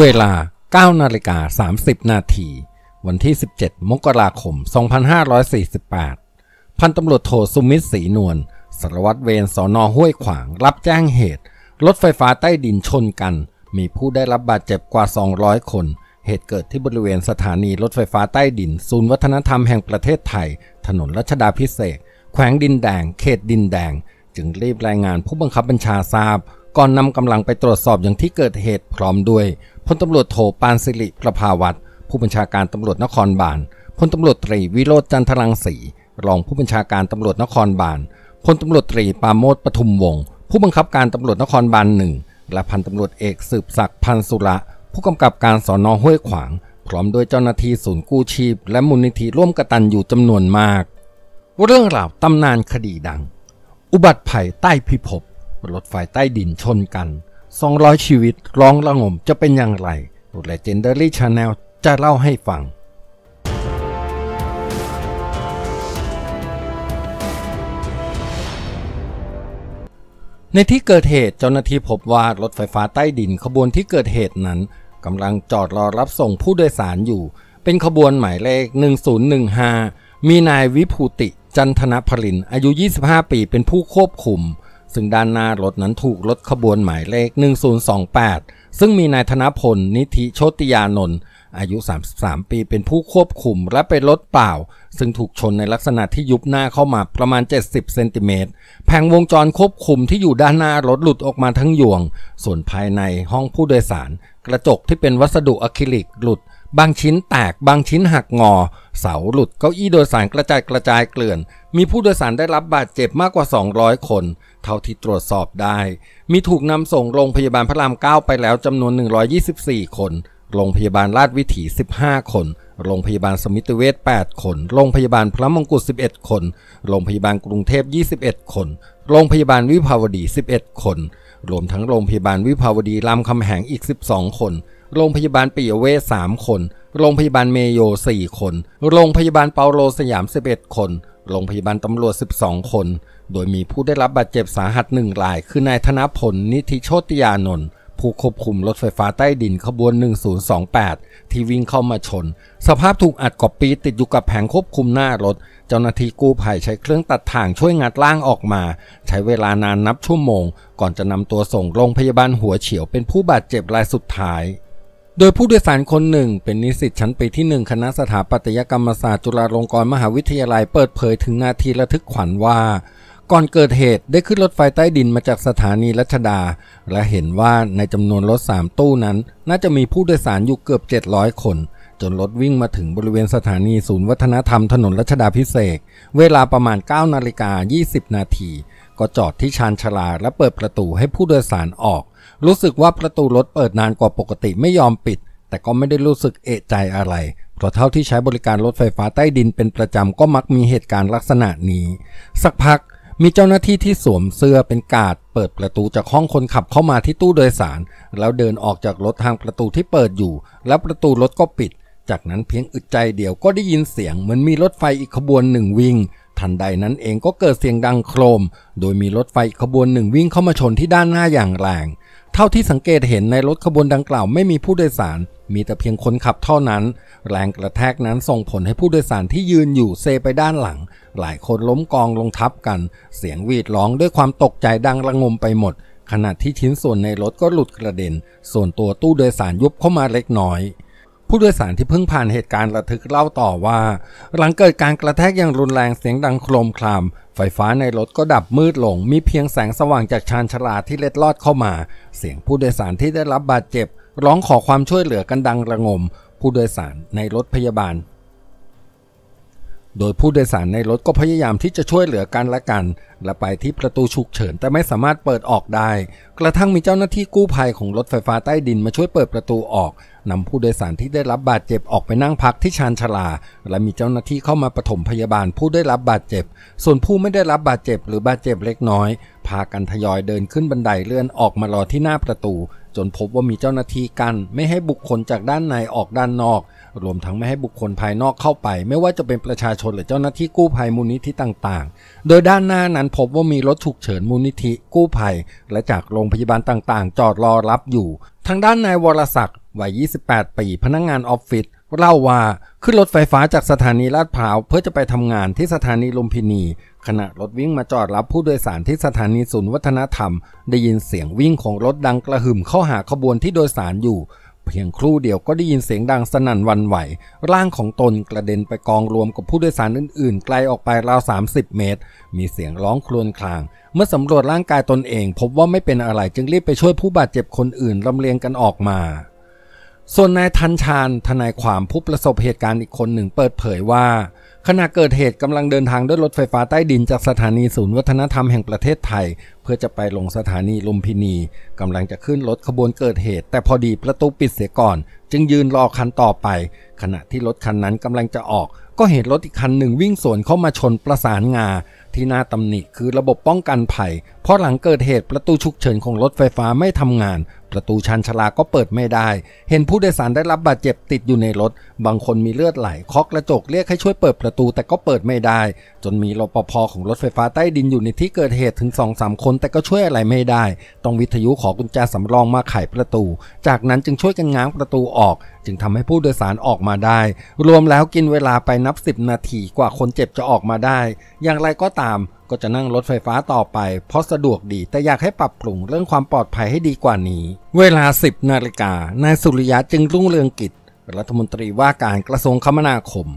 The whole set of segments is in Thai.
เวลา 9 นาฬิกา 30 นาที วันที่ 17 มกราคม 2548 พันตำรวจโทสุมิตรศรีนวล สารวัตรเวรสอนอห้วยขวาง รับแจ้งเหตุ รถไฟฟ้าใต้ดินชนกัน มีผู้ได้รับบาดเจ็บกว่า 200 คน เหตุเกิดที่บริเวณสถานีรถไฟฟ้าใต้ดิน ศูนย์วัฒนธรรมแห่งประเทศไทย ถนนรัชดาพิเศษ แขวงดินแดง เขตดินแดง จึงรีบรายงานผู้บังคับบัญชาทราบก่อนนำกำลังไปตรวจสอบอย่างที่เกิดเหตุพร้อมด้วยพลตำรวจโทปานสิริประภาวัตรผู้บัญชาการตำรวจนครบาลพลตำรวจตรีวิโรจน์จันทรังสีรองผู้บัญชาการตำรวจนครบาลพลตำรวจตรีปาโมดปทุมวงศ์ผู้บังคับการตำรวจนครบาลหนึ่งและพันตำรวจเอกสืบศักดิ์พันสุระ ผู้กำกับการสอนอห้วยขวาง พร้อมด้วยเจ้าหน้าที่ศูนย์กู้ชีพ และมูลนิธิร่วมกตันอยู่จำนวนมาก เรื่องราวตำนานคดีดัง อุบัติภัยใต้พิภพรถไฟใต้ดินชนกัน 200 ชีวิตร้องระงมจะเป็นอย่างไรบท l e เจนเดอรี่ชาแนลจะเล่าให้ฟัง ในที่เกิดเหตุเจ้าหน้าที่พบว่ารถไฟฟ้าใต้ดินขบวนที่เกิดเหตุนั้นกำลังจอดรอรับส่งผู้โดยสารอยู่ เป็นขบวนหมายเลข 1015 มีนายวิภูติจันทนพลิน อายุ 25 ปีเป็นผู้ควบคุมซึ่งด้านหน้ารถนั้นถูกรถขบวนหมายเลข 1028 ซึ่งมีนายธนพลนิธิโชติยานนท์อายุ 33 ปีเป็นผู้ควบคุมและเป็นรถเปล่า ซึ่งถูกชนในลักษณะที่ยุบหน้าเข้ามาประมาณ 70เซนติเมตรแผงวงจรควบคุมที่อยู่ด้านหน้ารถหลุดออกมาทั้งยวง ส่วนภายในห้องผู้โดยสาร กระจกที่เป็นวัสดุอะคริลิกหลุด บางชิ้นแตก บางชิ้นหักงอเสาหลุดเก้าอี้โดยสารกระจายกระจายเกลื่อน มีผู้โดยสารได้รับบาดเจ็บมากกว่า 200 คนเท่าที่ตรวจสอบได้ มีถูกนำส่งโรงพยาบาลพระราม9ไปแล้วจำนวน 124 คนโรงพยาบาลราชวิถี 15 คนโรงพยาบาลสมิติเวช 8 คนโรงพยาบาลพระมงกุฎ 11 คนโรงพยาบาลกรุงเทพ 21 คนโรงพยาบาลวิภาวดี 11 คนรวมทั้งโรงพยาบาลวิภาวดีรามคำแหงอีก 12 คนโรงพยาบาลปิยเวช 3 คนโรงพยาบาลเมโย 4 คน โรงพยาบาลเปาโลสยาม 11 คน โรงพยาบาลตำรวจ 12 คน โดยมีผู้ได้รับบาดเจ็บสาหัสหนึ่งราย คือ นายธนพล นิติโชติยานนท์ ผู้ควบคุมรถไฟฟ้าใต้ดินขบวน 1028 ที่วิ่งเข้ามาชน สภาพถูกอัดกอบปีติดอยู่กับแผงควบคุมหน้ารถ เจ้าหน้าที่กู้ภัยใช้เครื่องตัดถ่างช่วยงัดล่างออกมา ใช้เวลานานนับชั่วโมง ก่อนจะนำตัวส่งโรงพยาบาลหัวเฉียวเป็นผู้บาดเจ็บรายสุดท้ายโดยผู้โดยสารคนหนึ่งเป็นนิสิตชั้นปีที่1คณะสถาปัตยกรรมศาสตร์จุฬาลงกรณ์มหาวิทยาลัยเปิดเผยถึงนาทีระทึกขวัญว่า ก่อนเกิดเหตุได้ขึ้นรถไฟใต้ดินมาจากสถานีรัชดาและเห็นว่าในจำนวนรถ3 ตู้นั้นน่าจะมีผู้โดยสารอยู่เกือบ 700 คน จนรถวิ่งมาถึงบริเวณสถานีศูนย์วัฒนธรรมถนนรัชดาพิเศษเวลาประมาณ9นาฬิกา20นาทีก็จอดที่ชานชลาและเปิดประตูให้ผู้โดยสารออกรู้สึกว่าประตูรถเปิดนานกว่าปกติไม่ยอมปิด แต่ก็ไม่ได้รู้สึกเอะใจอะไรเพราะเท่าที่ใช้บริการรถไฟฟ้าใต้ดินเป็นประจำก็มักมีเหตุการณ์ลักษณะนี้ สักพักมีเจ้าหน้าที่ที่สวมเสื้อเป็นกาด เปิดประตูจากห้องคนขับเข้ามาที่ตู้โดยสาร แล้วเดินออกจากรถทางประตูที่เปิดอยู่ แล้วประตูรถก็ปิด จากนั้นเพียงอึดใจเดียวก็ได้ยินเสียงเหมือนมีรถไฟอีกขบวนหนึ่งวิ่งทันใดนั้นเองก็เกิดเสียงดังโครม โดยมีรถไฟขบวนหนึ่งวิ่งเข้ามาชนที่ด้านหน้าอย่างแรงเท่าที่สังเกตเห็นในรถขบวนดังกล่าวไม่มีผู้โดยสาร มีแต่เพียงคนขับเท่านั้นแรงกระแทกนั้นส่งผลให้ผู้โดยสารที่ยืนอยู่เซ ไปด้านหลัง หลายคนล้มกองลงทับกัน เสียงวีดร้องด้วยความตกใจดังระงมไปหมด ขณะที่ชิ้นส่วนในรถก็หลุดกระเด็นส่วนตัวตู้โดยสารยุบเข้ามาเล็กน้อยผู้โดยสารที่เพิ่งผ่านเหตุการณ์ระทึกเล่าต่อว่า หลังเกิดการกระแทกอย่างรุนแรงเสียงดังโครมคราม ไฟฟ้าในรถก็ดับมืดลงมีเพียงแสงสว่างจากชานชลาที่เล็ดลอดเข้ามา เสียงผู้โดยสารที่ได้รับบาดเจ็บร้องขอความช่วยเหลือกันดังระงม ผู้โดยสารในรถพยาบาลโดยผู้โดยสารในรถก็พยายามที่จะช่วยเหลือกันและกัน และไปที่ประตูฉุกเฉินแต่ไม่สามารถเปิดออกได้ กระทั่งมีเจ้าหน้าที่กู้ภัยของรถไฟฟ้าใต้ดินมาช่วยเปิดประตูออกนำผู้โดยสารที่ได้รับบาดเจ็บออกไปนั่งพักที่ชานชลา และมีเจ้าหน้าที่เข้ามาปฐมพยาบาลผู้ได้รับบาดเจ็บ ส่วนผู้ไม่ได้รับบาดเจ็บหรือบาดเจ็บเล็กน้อย พากันทยอยเดินขึ้นบันไดเลื่อนออกมารอที่หน้าประตู จนพบว่ามีเจ้าหน้าที่กัน ไม่ให้บุคคลจากด้านในออกด้านนอกรวมทั้งไม่ให้บุคคลภายนอกเข้าไป ไม่ว่าจะเป็นประชาชนหรือเจ้าหน้าที่กู้ภัยมูลนิธิต่างๆ โดยด้านหน้านั้นพบว่ามีรถฉุกเฉินมูลนิธิกู้ภัย และจากโรงพยาบาลต่างๆ จอดรอรับอยู่ ทางด้านนายวรศักดิ์วัย 28 ปี พนักงงานออฟฟิศเล่าว่า ขึ้นรถไฟฟ้าจากสถานีลาดพร้าวเพื่อจะไปทำงานที่สถานีลุมพินี ขณะรถวิ่งมาจอดรับผู้โดยสารที่สถานีศูนย์วัฒนธรรมได้ยินเสียงวิ่งของรถดังกระหึ่มเข้าหาขบวนที่โดยสารอยู่เพียงครู่เดียวก็ได้ยินเสียงดังสนั่นวันไหว ร่างของตนกระเด็นไปกองรวมกับผู้โดยสารอื่นๆไกลออกไปราว30 เมตร มีเสียงร้องครวญคราง เมื่อสำรวจร่างกายตนเองพบว่าไม่เป็นอะไรจึงรีบไปช่วยผู้บาดเจ็บคนอื่นลำเลียงกันออกมาส่วนนายทันชานทนายความผู้ประสบเหตุการณ์อีกคนหนึ่งเปิดเผยว่า ขณะเกิดเหตุกำลังเดินทางด้วยรถไฟฟ้าใต้ดินจากสถานีศูนย์วัฒนธรรมแห่งประเทศไทย เพื่อจะไปลงสถานีลุมพินีกำลังจะขึ้นรถขบวนเกิดเหตุแต่พอดีประตูปิดเสียก่อน จึงยืนรอคันต่อไป ขณะที่รถคันนั้นกำลังจะออก ก็เห็นรถอีกคันหนึ่งวิ่งสวนเข้ามาชนประสานงาที่น่าตำหนิคือระบบป้องกันภัยเพราะหลังเกิดเหตุประตูฉุกเฉินของรถไฟฟ้าไม่ทำงานประตูชันชลาก็เปิดไม่ได้ เห็นผู้โดยสารได้รับบาดเจ็บติดอยู่ในรถ บางคนมีเลือดไหลคอกกระจกเรียกให้ช่วยเปิดประตูแต่ก็เปิดไม่ได้ จนมีรปภของรถไฟฟ้าใต้ดินอยู่ในที่เกิดเหตุถึงสองสามคนแต่ก็ช่วยอะไรไม่ได้ ต้องวิทยุขอกุญแจสำรองมาไขประตู จากนั้นจึงช่วยกันง้างประตูออก จึงทำให้ผู้โดยสารออกมาได้ รวมแล้วกินเวลาไปนับ10นาทีกว่าคนเจ็บจะออกมาได้ อย่างไรก็ตามก็จะนั่งรถไฟฟ้าต่อไปเพราะสะดวกดี แต่อยากให้ปรับปรุงเรื่องความปลอดภัยให้ดีกว่านี้ เวลา 10 นาฬิกานายสุริยะจึงรุ่งเรืองกิจรัฐมนตรีว่าการกระทรวงคมนาคม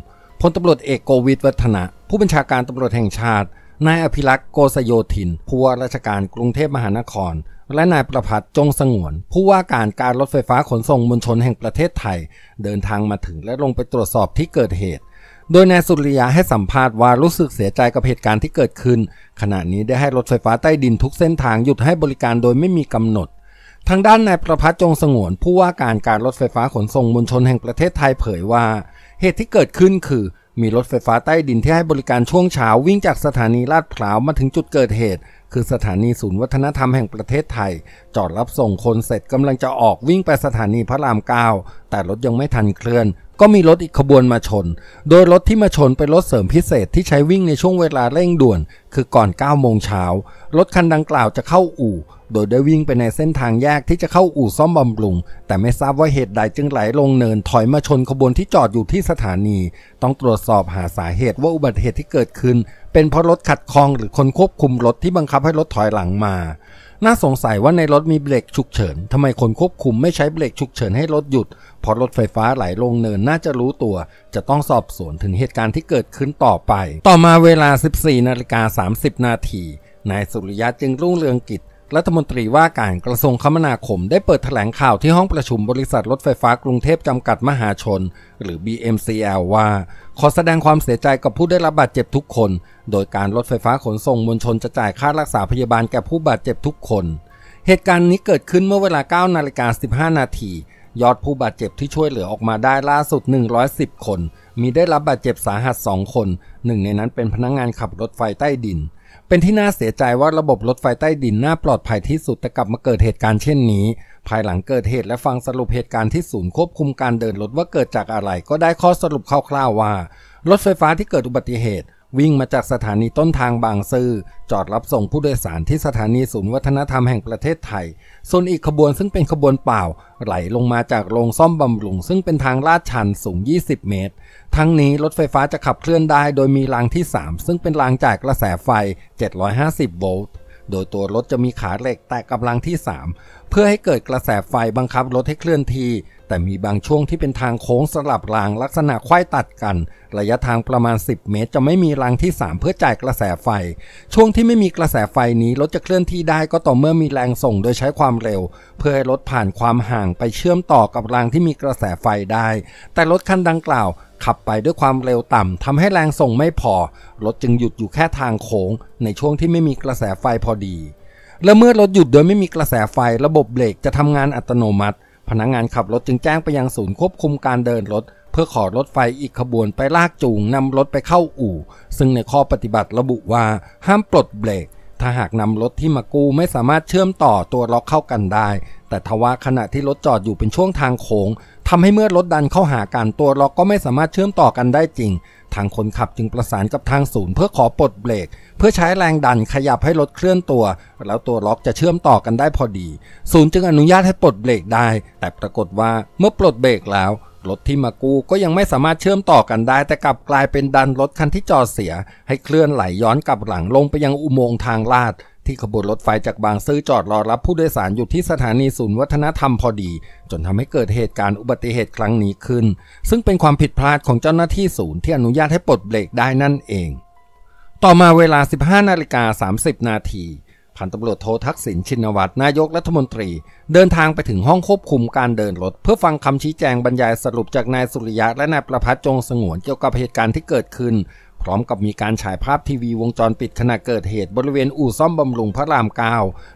พลตำรวจเอกโกวิทวัฒนะผู้บัญชาการตำรวจแห่งชาตินายอภิรักษ์โกสโยธิน ผู้ว่าราชการกรุงเทพมหานคร และนายประพัฒน์จงสงวน ผู้ว่าการการรถไฟฟ้าขนส่งมวลชนแห่งประเทศไทย เดินทางมาถึงและลงไปตรวจสอบที่เกิดเหตุโดยนายสุริยาให้สัมภาษณ์ว่ารู้สึกเสียใจกับเหตุการณ์ที่เกิดขึ้น ขณะนี้ได้ให้รถไฟฟ้าใต้ดินทุกเส้นทางหยุดให้บริการโดยไม่มีกำหนด ทางด้านนายประพัฒจงสงวน ผู้ว่าการการรถไฟฟ้าขนส่งมวลชนแห่งประเทศไทยเผยว่า เหตุที่เกิดขึ้นคือมีรถไฟฟ้าใต้ดินที่ให้บริการช่วงเช้าวิ่งจากสถานีลาดพร้าวมาถึงจุดเกิดเหตุ คือสถานีศูนย์วัฒนธรรมแห่งประเทศไทย จอดรับส่งคนเสร็จกำลังจะออกวิ่งไปสถานีพระรามเก้าแต่รถยังไม่ทันเคลื่อนก็มีรถอีกขบวนมาชน โดยรถที่มาชนเป็นรถเสริมพิเศษที่ใช้วิ่งในช่วงเวลาเร่งด่วน คือก่อน9โมงเช้ารถคันดังกล่าวจะเข้าอู่โดยได้วิ่งไปในเส้นทางแยกที่จะเข้าอู่ซ่อมบำรุง แต่ไม่ทราบว่าเหตุใดจึงไหลลงเนิน ถอยมาชนขบวนที่จอดอยู่ที่สถานี ต้องตรวจสอบหาสาเหตุว่าอุบัติเหตุที่เกิดขึ้น เป็นเพราะรถขัดคองหรือคนควบคุมรถที่บังคับให้รถถอยหลังมา น่าสงสัยว่าในรถมีเบรกฉุกเฉิน ทำไมคนควบคุมไม่ใช้เบรกฉุกเฉินให้รถหยุด พอรถไฟฟ้าไหลลงเนินน่าจะรู้ตัว จะต้องสอบสวนถึงเหตุการณ์ที่เกิดขึ้นต่อไป ต่อมาเวลา 14นาฬิกา30นาทีนายสุริยะจึงรุ่งเรืองกิจรัฐมนตรีว่าการกระทรวงคมนาคม ได้เปิดถแถลงข่าวที่ห้องประชุมบริษัทรถไฟฟ้ากรุงเทพจำกัดมหาชน หรือ BMCL ว่า ขอแสดงความเสียใจกับผู้ได้รับบาดเจ็บทุกคน โดยการรถไฟฟ้าขนส่งมวลชนจะจ่ายค่ารักษาพยาบาลแก่ผู้บาดเจ็บทุกคน เหตุการณ์นี้เกิดขึ้นเมื่อเวลา9นาฬิกา15 นาทียอดผู้บาดเจ็บที่ช่วยเหลือออกมาได้ล่าสุด 110 คน มีได้รับบาดเจ็บสาหัส2 คนหนึ่งในนั้นเป็นพนักงงานขับรถไฟใต้ดินเป็นที่น่าเสียใจว่าระบบรถไฟใต้ดินน่าปลอดภัยที่สุดแต่กลับมาเกิดเหตุการณ์เช่นนี้ ภายหลังเกิดเหตุและฟังสรุปเหตุการณ์ที่ศูนย์ควบคุมการเดินรถว่าเกิดจากอะไร ก็ได้ข้อสรุปคร่าวๆว่า รถไฟฟ้าที่เกิดอุบัติเหตุวิ่งมาจากสถานีต้นทางบางซื่อ จอดรับส่งผู้โดยสารที่สถานีศูนย์วัฒนธรรมแห่งประเทศไทยส่วนอีกขบวนซึ่งเป็นขบวนเปล่า ไหลลงมาจากโรงซ่อมบำรุงซึ่งเป็นทางลาดชันสูง 20 เมตร ทั้งนี้รถไฟฟ้าจะขับเคลื่อนได้โดยมีรางที่ 3 ซึ่งเป็นรางจ่ายกระแสไฟ 750 โวลต์โดยตัวรถจะมีขาเหล็กแต่กำลังที่ 3เพื่อให้เกิดกระแสไฟบังคับ รถให้เคลื่อนที่ แต่มีบางช่วงที่เป็นทางโค้งสลับรางลักษณะควายตัดกัน ระยะทางประมาณ 10 เมตรจะไม่มีรางที่ 3 เพื่อจ่ายกระแสไฟ ช่วงที่ไม่มีกระแสไฟนี้ รถจะเคลื่อนที่ได้ก็ต่อเมื่อมีแรงส่งโดยใช้ความเร็ว เพื่อให้รถผ่านความห่างไปเชื่อมต่อกับรางที่มีกระแสไฟได้แต่รถคันดังกล่าวขับไปด้วยความเร็วต่ำทำให้แรงส่งไม่พอรถจึงหยุดอยู่แค่ทางโค้ง ในช่วงที่ไม่มีกระแสไฟพอดีและเมื่อรถหยุดโดยไม่มีกระแสไฟระบบเบรกจะทำงานอัตโนมัติ พนักงานขับรถจึงแจ้งไปยังศูนย์ควบคุมการเดินรถ เพื่อขอรถไฟอีกขบวนไปลากจูงนำรถไปเข้าอู่ ซึ่งในข้อปฏิบัติระบุว่า ห้ามปลดเบรกถ้าหากนำรถที่มากู้ไม่สามารถเชื่อมต่อตัวล็อกเข้ากันได้ แต่ทว่าขณะที่รถจอดอยู่เป็นช่วงทางโค้งทำให้เมื่อรถดันเข้าหากันตัวล็อกก็ไม่สามารถเชื่อมต่อกันได้จริง ทางคนขับจึงประสานกับทางศูนย์เพื่อขอปลดเบรก เพื่อใช้แรงดันขยับให้รถเคลื่อนตัว แล้วตัวล็อกจะเชื่อมต่อกันได้พอดี ศูนย์จึงอนุญาตให้ปลดเบรกได้ แต่ปรากฏว่าเมื่อปลดเบรกแล้วรถที่มากู้ก็ยังไม่สามารถเชื่อมต่อกันได้แต่กลับกลายเป็นดันรถคันที่จอดเสียให้เคลื่อนไหลย้อนกลับหลังลงไปยังอุโมงค์ทางลาดที่ขบวนรถไฟจากบางซื่อจอดรอรับผู้โดยสารอยู่ที่สถานีศูนย์วัฒนธรรมพอดีจนทำให้เกิดเหตุการณ์อุบัติเหตุครั้งนี้ขึ้นซึ่งเป็นความผิดพลาดของเจ้าหน้าที่ศูนย์ที่อนุญาตให้ปลดเบรกได้นั่นเอง ต่อมาเวลา 15นาฬิกา30นาทีพันตำรวจโททักษิณชินวัตรนายกรัฐมนตรีเดินทางไปถึงห้องควบคุมการเดินรถ เพื่อฟังคำชี้แจงบรรยายสรุปจากนายสุริยะและนายประพัฒจงสงวนเกี่ยวกับเหตุการณ์ที่เกิดขึ้น พร้อมกับมีการฉายภาพทีวีวงจรปิดขณะเกิดเหตุบริเวณอู่ซ่อมบำรุงพระรามเก้า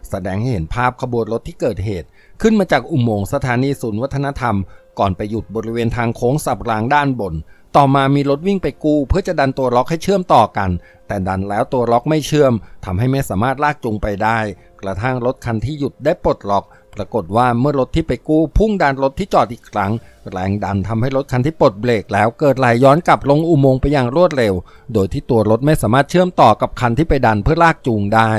แสดงให้เห็นภาพขบวนรถที่เกิดเหตุ ขึ้นมาจากอุโมงค์สถานีศูนย์วัฒนธรรมก่อนไปหยุดบริเวณทางโค้งสับรางด้านบนต่อมามีรถวิ่งไปกู้เพื่อจะดันตัวล็อกให้เชื่อมต่อกัน แต่ดันแล้วตัวล็อกไม่เชื่อม ทำให้ไม่สามารถลากจูงไปได้ กระทั่งรถคันที่หยุดได้ปลดล็อก ปรากฏว่าเมื่อรถที่ไปกู้พุ่งดันรถที่จอดอีกครั้งแรงดันทำให้รถคันที่ปลดเบรก แล้วเกิดไหลย้อนกลับลงอุโมงค์ไปอย่างรวดเร็ว โดยที่ตัวรถไม่สามารถเชื่อมต่อกับคันที่ไปดันเพื่อลากจูงได้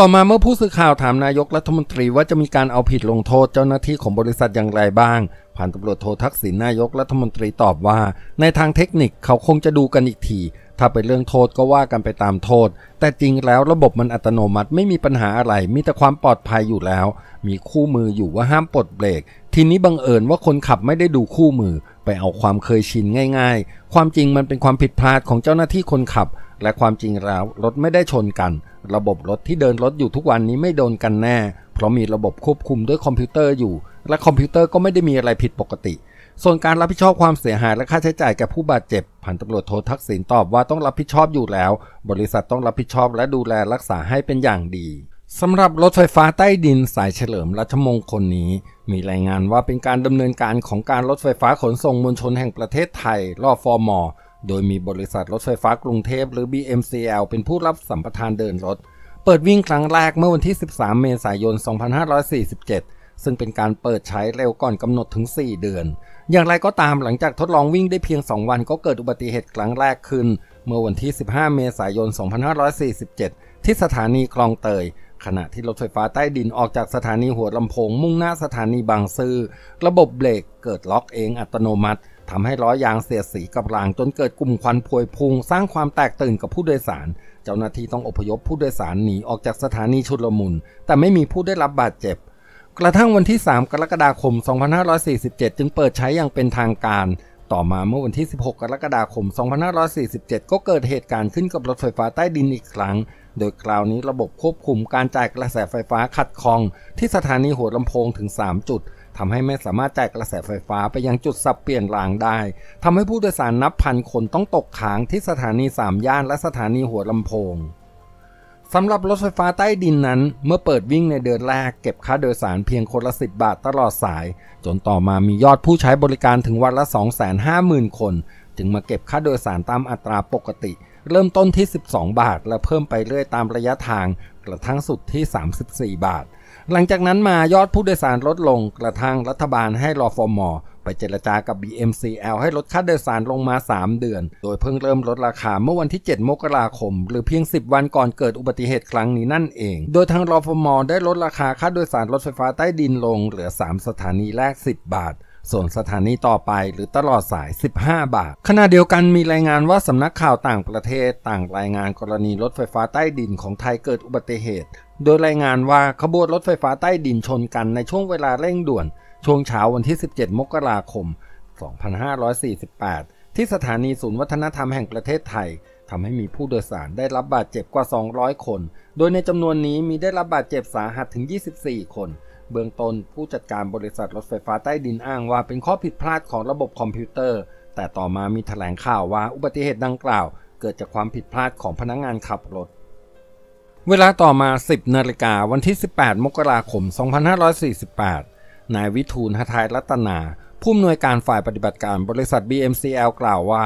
ต่อมาเมื่อผู้สื่อข่าวถามนายกรัฐมนตรีว่าจะมีการเอาผิดลงโทษเจ้าหน้าที่ของบริษัทอย่างไรบ้าง ผ่านตำรวจโททักษิณนายกรัฐมนตรีตอบว่า ในทางเทคนิคเขาคงจะดูกันอีกที ถ้าเป็นเรื่องโทษก็ว่ากันไปตามโทษ แต่จริงแล้วระบบมันอัตโนมัติไม่มีปัญหาอะไร มีแต่ความปลอดภัยอยู่แล้ว มีคู่มืออยู่ว่าห้ามปลดเบรกทีนี้บังเอิญว่าคนขับไม่ได้ดูคู่มือ ไปเอาความเคยชินง่าย ๆ ความจริงมันเป็นความผิดพลาดของเจ้าหน้าที่คนขับและความจริงแล้วรถไม่ได้ชนกัน ระบบรถที่เดินรถอยู่ทุกวันนี้ไม่โดนกันแน่ เพราะมีระบบควบคุมด้วยคอมพิวเตอร์อยู่ และคอมพิวเตอร์ก็ไม่ได้มีอะไรผิดปกติ ส่วนการรับผิดชอบความเสียหาย และค่าใช้จ่ายแก่ผู้บาดเจ็บ่ันตำรวจโททักษิณตอบว่าต้องรับผิดชอบอยู่แล้ว บริษัทต้องรับผิดชอบ และดูแลรักษาให้เป็นอย่างดีสำหรับรถไฟฟ้าใต้ดินสายเฉลิมรัชมงคลนนี้ มีรายงานว่าเป็นการดำเนินการของการรถไฟฟ้าขนส่งมวลชนแห่งประเทศไทยรอฟอร์มอโดยมีบริษัทรถไฟฟ้ากรุงเทพหรือ BMCL เป็นผู้รับสัมปทานเดินรถ เปิดวิ่งครั้งแรกเมื่อวันที่ 13 เมษายน 2547 ซึ่งเป็นการเปิดใช้เร็วก่อนกำหนดถึง 4 เดือน อย่างไรก็ตามหลังจากทดลองวิ่งได้เพียง 2 วันก็เกิดอุบัติเหตุครั้งแรกขึ้น เมื่อวันที่ 15 เมษายน 2547 ที่สถานีคลองเตย ขณะที่รถไฟฟ้าใต้ดินออกจากสถานีหัวลำโพง มุ่งหน้าสถานีบางซื่อระบบเบรกเกิดล็อกเองอัตโนมัติทำให้ล้อยางเสียดสีกับรางจนเกิดกลุ่มควันพวยพุงสร้างความแตกตื่นกับผู้โดยสาร เจ้าหน้าที่ต้องอพยพผู้โดยสารหนีออกจากสถานีชุลมุนแต่ไม่มีผู้ได้รับบาดเจ็บ กระทั่งวันที่ 3 กรกฎาคม 2547 จึงเปิดใช้อย่างเป็นทางการ ต่อมาเมื่อวันที่ 16 กรกฎาคม 2547 ก็เกิดเหตุการณ์ขึ้นกับรถไฟฟ้าใต้ดินอีกครั้ง โดยคราวนี้ระบบควบคุมการจ่ายกระแสไฟฟ้าขัดคองที่สถานีหัวลำโพงถึง3จุดทำให้ไม่สามารถจ่ายกระแสไฟฟ้าไปยังจุดสับเปลี่ยนรางได้ ทำให้ผู้โดยสารนับพันคนต้องตกค้างที่สถานีสามย่านและสถานีหัวลำโพง สำหรับรถไฟฟ้าใต้ดินนั้น เมื่อเปิดวิ่งในเดือนแรกเก็บค่าโดยสารเพียงคนละ 10 บาทตลอดสาย จนต่อมามียอดผู้ใช้บริการถึงวันละ 250,000 คน ถึงมาเก็บค่าโดยสารตามอัตราปกติ เริ่มต้นที่ 12 บาท และเพิ่มไปเรื่อยตามระยะทางกระทั่งสุดที่ 34 บาทหลังจากนั้นมายอดผู้โดยสารลดลงกระทั่งรัฐบาลให้รอฟอร์มอไปเจรจากับ BMCL ให้ลดค่าโดยสารลงมา 3 เดือน โดยเพิ่งเริ่มลดราคาเมื่อวันที่7มกราคม หรือเพียง 10 วันก่อนเกิดอุบัติเหตุครั้งนี้นั่นเอง โดยทางรอฟมอ ได้ลดราคาค่าโดยสารรถไฟฟ้าใต้ดินลงเหลือ 3 สถานีแรก 10 บาทส่วนสถานีต่อไปหรือตลอดสาย 15 บาท ขณะเดียวกันมีรายงานว่าสำนักข่าวต่างประเทศต่างรายงานกรณีรถไฟฟ้าใต้ดินของไทยเกิดอุบัติเหตุ โดยรายงานว่าขบวนรถไฟฟ้าใต้ดินชนกันในช่วงเวลาเร่งด่วน ช่วงเช้าวันที่ 17 มกราคม 2548 ที่สถานีศูนย์วัฒนธรรมแห่งประเทศไทยทำให้มีผู้โดยสารได้รับบาดเจ็บกว่า 200 คน โดยในจำนวนนี้มีได้รับบาดเจ็บสาหัสถึง 24 คนเบื้องต้นผู้จัดการบริษัทรถไฟฟ้าใต้ดินอ้างว่าเป็นข้อผิดพลาดของระบบคอมพิวเตอร์ แต่ต่อมามีถแถลงข่าวว่าอุบัติเหตุดังกล่าวเกิดจากความผิดพลาดของพนักงงานขับรถ เวลาต่อมา 10นาฬิกาวันที่ 18 มกราคม 2548นายวิทูลหทัยรัตนาผู้อำนวยการฝ่ายปฏิบัติการบริษัท BMCL กล่าวว่า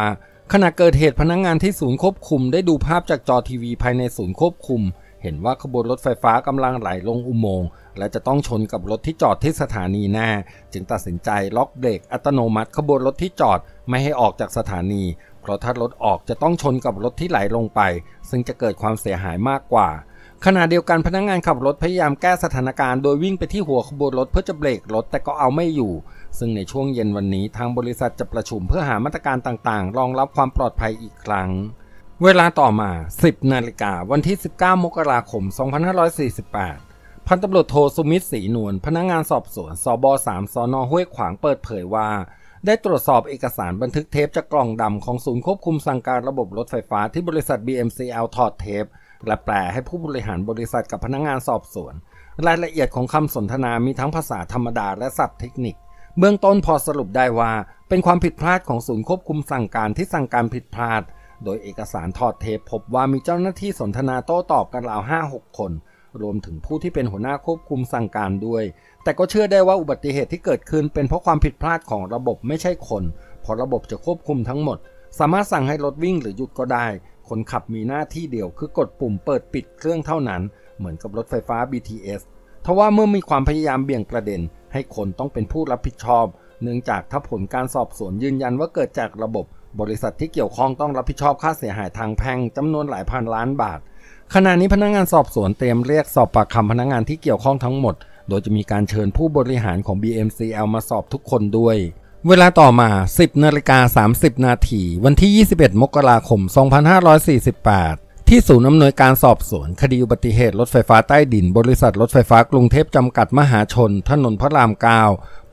ขณะเกิดเหตุพนักงงานที่ศูนย์ควบคุมได้ดูภาพจากจอทีวีภายในศูนย์ควบคุมเห็นว่าขบวนรถไฟฟ้ากำลังไหลลงอุโมงค์และจะต้องชนกับรถที่จอดที่สถานีหน้า จึงตัดสินใจล็อกเบรกอัตโนมัติ ขบวนรถที่จอดไม่ให้ออกจากสถานี เพราะถ้ารถออกจะต้องชนกับรถที่ไหลลงไป ซึ่งจะเกิดความเสียหายมากกว่า ขณะเดียวกันพนักงงานขับรถพยายามแก้สถานการณ์โดยวิ่งไปที่หัวขบวนรถเพื่อจะเบรกรถแต่ก็เอาไม่อยู่ ซึ่งในช่วงเย็นวันนี้ทางบริษัทจะประชุมเพื่อหามาตรการต่างๆ รองรับความปลอดภัยอีกครั้งเวลาต่อมา 10 นาฬิกาวันที่ 19 มกราคม 2548 พันตำรวจโทสุมิตรศรีนวล พนักงงานสอบสวนสบ3สอนอห้วยขวาง เปิดเผยว่า ได้ตรวจสอบเอกสารบันทึกเทปจากกล่องดำของศูนย์ควบคุมสั่งการระบบรถไฟฟ้าที่บริษัท BMCL ถอดเทปและแปลให้ผู้บริหารบริษัทกับพนักงงานสอบสวน รายละเอียดของคำสนทนา มีทั้งภาษาธรรมดา และศัพท์เทคนิคเบื้องต้นพอสรุปได้ว่า เป็นความผิดพลาดของศูนย์ควบคุมสั่งการที่สั่งการผิดพลาดโดยเอกสารถอดเทปพบว่ามีเจ้าหน้าที่สนทนาโต้ตอบกันราว 5-6 คน รวมถึงผู้ที่เป็นหัวหน้าควบคุมสั่งการด้วย แต่ก็เชื่อได้ว่าอุบัติเหตุที่เกิดขึ้น เป็นเพราะความผิดพลาดของระบบไม่ใช่คน เพราะระบบจะควบคุมทั้งหมด สามารถสั่งให้รถวิ่งหรือหยุดก็ได้ คนขับมีหน้าที่เดียวคือกดปุ่มเปิดปิดเครื่องเท่านั้น เหมือนกับรถไฟฟ้า BTS ทว่าเมื่อมีความพยายามเบี่ยงประเด็น ให้คนต้องเป็นผู้รับผิดชอบ เนื่องจากถ้าผลการสอบสวนยืนยันว่าเกิดจากระบบบริษัทที่เกี่ยวข้องต้องรับผิดชอบค่าเสียหายทางแพ่งจำนวนหลายพันล้านบาท ขณะนี้พนักงงานสอบสวนเตรียมเรียกสอบปากคำพนักงงานที่เกี่ยวข้องทั้งหมด โดยจะมีการเชิญผู้บริหารของ BMCL มาสอบทุกคนด้วย เวลาต่อมา 10นาฬิกา30 นาทีวันที่ 21 มกราคม 2548 ที่ศูนย์อำนวยการสอบสวนคดีอุบัติเหตุ รถไฟฟ้าใต้ดิน บริษัทรถไฟฟ้ากรุงเทพจำกัดมหาชน ถนนพระรามเก้า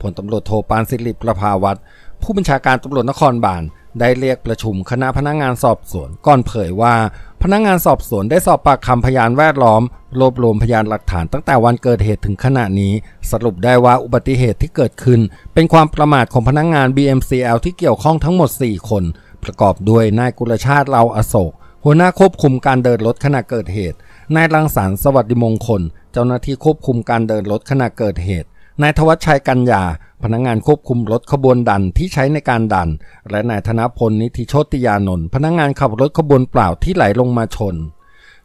ผลตำรวจโทปานสิริประภาวัตรผู้บัญชาการตำรวจนครบาลได้เรียกประชุมคณะพนักงงานสอบสวนก่อนเผยว่า พนักงงานสอบสวนได้สอบปากคำพยานแวดล้อมรวบรวมพยานหลักฐานตั้งแต่วันเกิดเหตุถึงขณะนี้ สรุปได้ว่าอุบัติเหตุที่เกิดขึ้น เป็นความประมาทของพนักงงาน BMCL ที่เกี่ยวข้องทั้งหมด 4 คน ประกอบด้วยนายกุลชาติเราอโศก หัวหน้าควบคุมการเดินรถขณะเกิดเหตุนายรังสรรสวัสดิมงคล เจ้าหน้าที่ควบคุมการเดินรถขณะเกิดเหตุนายทวัชชัยกัญญาพนักงงานควบคุมรถขบวนดันที่ใช้ในการดัน และนายธนพลนิติโชติยานนท์พนักงงานขับรถขบวนเปล่าที่ไหลลงมาชน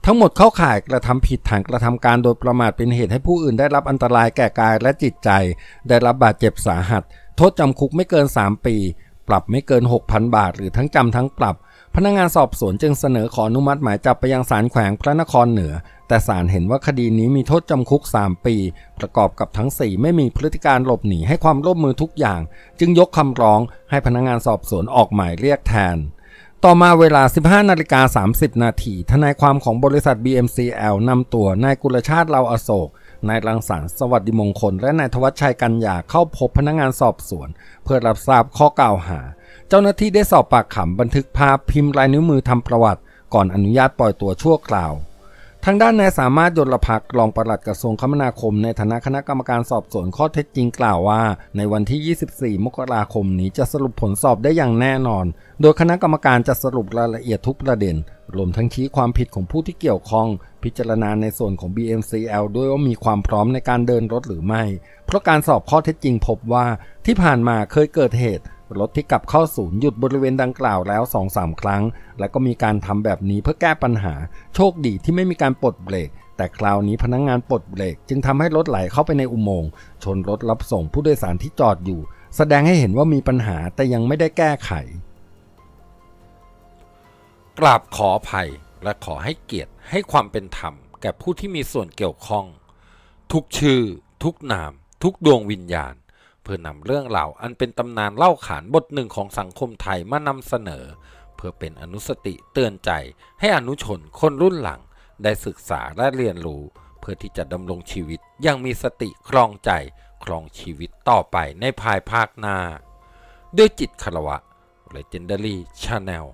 ทั้งหมดเข้าข่ายกระทำผิดฐานกระทำการโดยประมาทเป็นเหตุให้ผู้อื่นได้รับอันตรายแก่กายและจิตใจ ได้รับบาดเจ็บสาหัสโทษจำคุกไม่เกิน 3 ปี ปรับไม่เกิน6,000บาท หรือทั้งจำทั้งปรับ พนักงานสอบสวนจึงเสนอขออนุมัติหมายจับไปยังศาลแขวงพระนครเหนือแต่ศาลเห็นว่าคดีนี้มีโทษจำคุก 3 ปี ประกอบกับทั้ง 4 ไม่มีพฤติการหลบหนีให้ความร่วมมือทุกอย่าง จึงยกคำร้องให้พนักงงานสอบสวนออกหมายเรียกแทน ต่อมาเวลา 15นาฬิกา30 นาทีทนายความของบริษัท BMCL นำตัวนายกุลชาติเลาอโศกนายรังสรรสวัสดิมงคล และนายทวัชชัยกัญญาเข้าพบพนักงงานสอบสวน เพื่อรับทราบข้อกล่าวหา เจ้าหน้าที่ได้สอบปากคำบันทึกภาพพิมพ์ลายนิ้วมือทำประวัติ ก่อนอนุญาตปล่อยตัวชั่วคราวทางด้านนายสามารถยศละพักรองปลัดกระทรวงคมนาคม ในฐานะคณะกรรมการสอบสวนข้อเท็จจริงกล่าวว่า ในวันที่ 24 มกราคมนี้จะสรุปผลสอบได้อย่างแน่นอน โดยคณะกรรมการจะสรุปรายละเอียดทุกประเด็นรวมทั้งชี้ความผิดของผู้ที่เกี่ยวข้องพิจารณาในส่วนของ BMCL ด้วยว่ามีความพร้อมในการเดินรถหรือไม่ เพราะการสอบข้อเท็จจริงพบว่า ที่ผ่านมาเคยเกิดเหตุรถที่กลับเข้าศูนย์หยุดบริเวณดังกล่าวแล้ว 2-3 ครั้ง แล้วก็มีการทำแบบนี้เพื่อแก้ปัญหา โชคดีที่ไม่มีการปลดเบรกแต่คราวนี้พนักงงานปลดเบรกจึงทำให้รถไหลเข้าไปในอุโมงค์ชนรถรับส่งผู้โดยสารที่จอดอยู่ แสดงให้เห็นว่ามีปัญหาแต่ยังไม่ได้แก้ไข กราบขออภัยและขอให้เกียรติให้ความเป็นธรรม แก่ผู้ที่มีส่วนเกี่ยวข้อง ทุกชื่อ ทุกนาม ทุกดวงวิญญาณเพื่อนำเรื่องเหล่าอันเป็นตำนานเล่าขานบทหนึ่งของสังคมไทยมานำเสนอ เพื่อเป็นอนุสติเตือนใจให้อนุชนคนรุ่นหลังได้ศึกษาและเรียนรู้ เพื่อที่จะดำรงชีวิตยังมีสติครองใจ ครองชีวิตต่อไปในภายภาคหน้าด้วยจิตคารวะ Legendary Channel